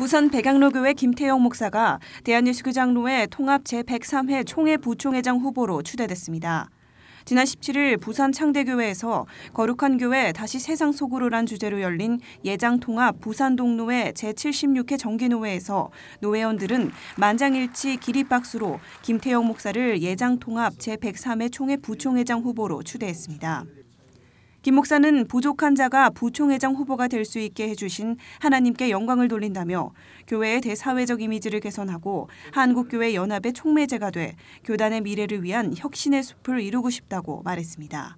부산 백양로교회 김태영 목사가 대한예수교 장로회 통합 제103회 총회 부총회장 후보로 추대됐습니다. 지난 17일 부산 창대교회에서 거룩한 교회 다시 세상 속으로란 주제로 열린 예장통합 부산동노회 제76회 정기노회에서 노회원들은 만장일치 기립박수로 김태영 목사를 예장통합 제103회 총회 부총회장 후보로 추대했습니다. 김 목사는 부족한 자가 부총회장 후보가 될 수 있게 해주신 하나님께 영광을 돌린다며 교회의 대사회적 이미지를 개선하고 한국교회 연합의 총매제가 돼 교단의 미래를 위한 혁신의 숲을 이루고 싶다고 말했습니다.